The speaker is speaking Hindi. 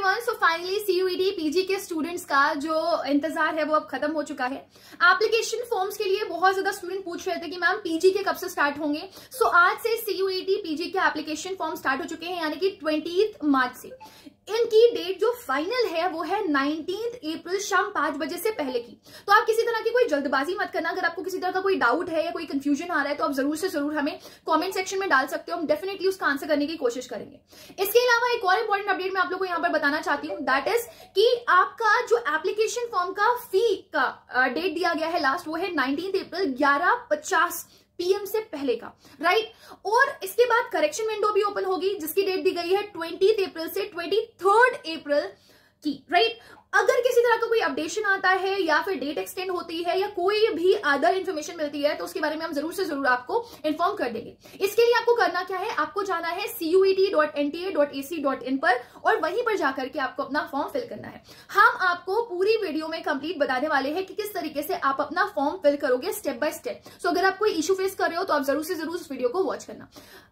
everyone so finally CUET PG के स्टूडेंट्स का जो इंतजार है वो अब खत्म हो चुका है एप्लीकेशन फॉर्म्स के लिए बहुत ज्यादा स्टूडेंट पूछ रहे थे कि मैम पीजी के कब से स्टार्ट होंगे सो so, आज से सीयूईडी पीजी e के एप्लीकेशन फॉर्म स्टार्ट हो चुके हैं यानी कि ट्वेंटी मार्च से इनकी डेट जो फाइनल है वो है नाइनटीन अप्रैल शाम पांच बजे से पहले की तो आप किसी तरह की कोई जल्दबाजी मत करना अगर आपको किसी तरह का कोई डाउट है या कोई कंफ्यूजन आ रहा है तो आप जरूर से जरूर हमें कमेंट सेक्शन में डाल सकते हो हम डेफिनेटली उसका आंसर करने की कोशिश करेंगे इसके अलावा एक और इंपॉर्टेंट अपडेट मैं आप लोग को यहाँ पर बताना चाहती हूँ दैट इज कि आपका जो एप्लीकेशन फॉर्म का फी का डेट दिया गया है लास्ट वो है नाइनटीन अप्रैल ग्यारह पचास पीएम से पहले का राइट और इसके बाद करेक्शन विंडो भी ओपन होगी जिसकी डेट दी गई है ट्वेंटी अप्रैल से ट्वेंटी अप्रैल की राइट अगर किसी तरह का कोई अपडेशन आता है या फिर डेट एक्सटेंड होती है या कोई भी अदर इन्फॉर्मेशन मिलती है तो उसके बारे में हम जरूर से जरूर आपको इन्फॉर्म कर देंगे इसके लिए आपको करना क्या है आपको जाना है cuet.nta.ac.in e पर और वहीं पर जाकर के आपको अपना फॉर्म फिल करना है हम आपको पूरी वीडियो में कंप्लीट बताने वाले हैं कि किस तरीके से आप अपना फॉर्म फिल करोगे स्टेप बाय स्टेप सो अगर आप कोई इशू फेस कर रहे हो तो आप जरूर से जरूर उस वीडियो को वॉच करना